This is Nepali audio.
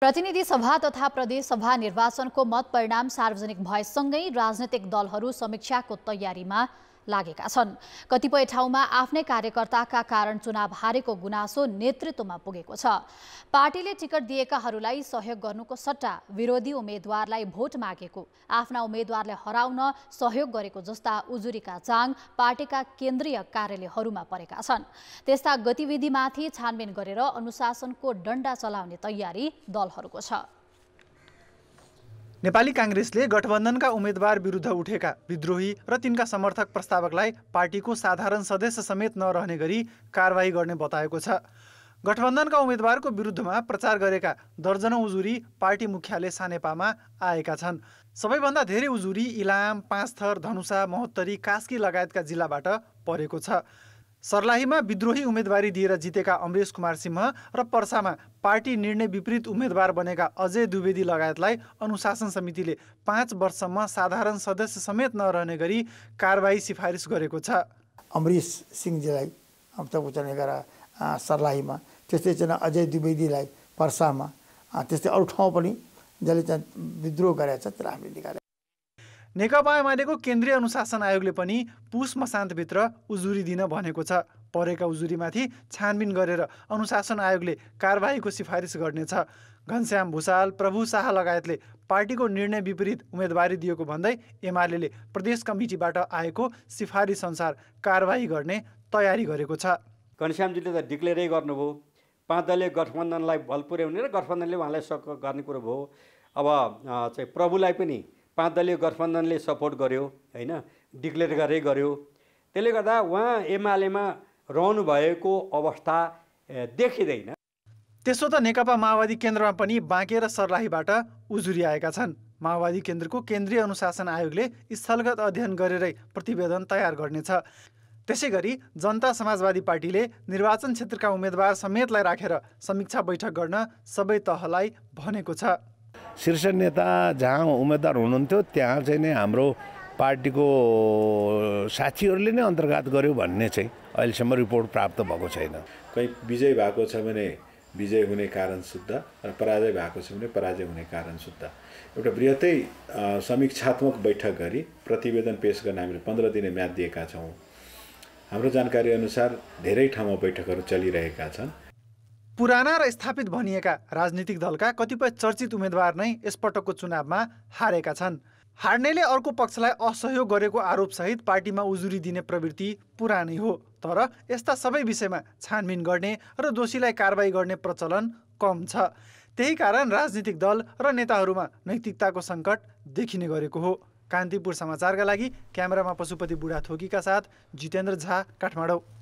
प्रतिनिधि सभा तथा सभा निर्वाचनको मतपरिणाम सार्वजनिक भएसँगै राजनैतिक दलहरू समीक्षाको तयारीमा लागेका छन् कतिपय ठाउँमा आफ्नै कार्यकर्ताका कारण चुनाव हारेको गुनासो नेतृत्वमा पुगेको छ पार्टीले टिकट दिएकाहरूलाई सहयोग गर्नुको सट्टा विरोधी उम्मेद्वारलाई भोट मागेको आफ्ना उम्मेद्वारलाई हराउन सहयोग गरेको जस्ता उजुरीका चाङ पार्टीका केन्द्रीय कार्यालयहरूमा परेका छन् त्यस्ता गतिविधिमाथि छानबिन गरेर अनुशासनको डण्डा चलाउने तयारी दलहरूको छ नेपाली काङ्ग्रेसले गठबन्धनका उम्मेद्वार विरुद्ध उठेका विद्रोही र तिनका समर्थक प्रस्तावकलाई पार्टीको साधारण सदस्य समेत नरहने गरी कारवाही गर्ने बताएको छ गठबन्धनका उम्मेद्वारको विरुद्धमा प्रचार गरेका दर्जनौँ उजुरी पार्टी मुख्यालय सानेपामा आएका छन् सबैभन्दा धेरै उजुरी इलाम पाँचथर धनुषा महोत्तरी कास्की लगायतका जिल्लाबाट परेको छ सर्लाहीमा विद्रोही उम्मेदवारी दिएर जितेका अमरेश कुमार सिंह र पर्सामा पार्टी निर्णय विपरीत उम्मेद्वार बनेका अजय द्विवेदी लगायतलाई अनुशासन समितिले पाँच वर्षसम्म साधारण सदस्य समेत नरहने गरी कारवाही सिफारिस गरेको छ अमरेश सिंहजीलाई उच्च सर्लाहीमा त्यस्तै चाहिँ अजय द्विवेदीलाई पर्सामा त्यस्तै अरू ठाउँ पनि जसले चाहिँ विद्रोह गरेका छ त्यसलाई हामीले निकाले नेकपा एमालेको केन्द्रीय अनुशासन आयोगले पनि पुष मसान्तभित्र उजुरी दिन भनेको छ परेका उजुरीमाथि छानबिन गरेर अनुशासन आयोगले कारवाहीको सिफारिस गर्नेछ घनश्याम भुषाल प्रभु शाह लगायतले पार्टीको निर्णय विपरीत उम्मेदवारी दिएको भन्दै एमाले प्रदेश कमिटीबाट आएको सिफारिस अनुसार कारवाही गर्ने तयारी गरेको छ घनश्यामजीले त डिक्लेयरै गर्नुभयो पाँच दलीय गठबन्धनलाई बल पुर्याउने र गठबन्धनले उहाँलाई सक गर्ने कुरो भयो अब चाहिँ प्रभुलाई पनि पाँच दलीय गठबन्धनले सपोर्ट गर्यो होइन डिक्लेयर गरे गर्यो त्यसले गर्दा उहाँ एमालेमा रहनुभएको अवस्था देखिँदैन त्यसो त नेकपा माओवादी केन्द्रमा पनि बाँके र उजुरी आएका छन् माओवादी केन्द्रको केन्द्रीय अनुशासन आयोगले स्थलगत अध्ययन गरेरै प्रतिवेदन तयार गर्नेछ त्यसै गरी जनता समाजवादी पार्टीले निर्वाचन क्षेत्रका उम्मेद्वार समेतलाई राखेर समीक्षा बैठक गर्न सबै तहलाई भनेको छ शीर्ष नेता जहाँ उम्मेदवार हुनुहुन्थ्यो त्यहाँ चाहिँ नै हाम्रो पार्टीको साथीहरूले नै अन्तर्गत गर्यो भन्ने चाहिँ अहिलेसम्म रिपोर्ट प्राप्त भएको छैन कहीँ विजय भएको छ भने विजय हुने कारण शुद्ध र पराजय भएको छ भने पराजय हुने कारण शुद्ध एउटा बृहत्तै समीक्षात्मक बैठक गरी प्रतिवेदन पेस गर्न हामीले पन्ध्र दिने म्याद दिएका छौँ हाम्रो जानकारी अनुसार धेरै ठाउँमा बैठकहरू चलिरहेका छन् पुराना र स्थापित भनिएका राजनीतिक दलका कतिपय चर्चित उम्मेद्वार नै यसपटकको चुनावमा हारेका छन् हार्नेले अर्को पक्षलाई असहयोग गरेको आरोपसहित पार्टीमा उजुरी दिने प्रवृत्ति पुरानै हो तर यस्ता सबै विषयमा छानबिन गर्ने र दोषीलाई कारवाही गर्ने प्रचलन कम छ त्यही कारण राजनीतिक दल र नेताहरूमा नैतिकताको सङ्कट देखिने गरेको हो कान्तिपुर समाचारका लागि क्यामेरामा पशुपति बुढा बुढाथोकीका साथ जितेन्द्र झा काठमाडौँ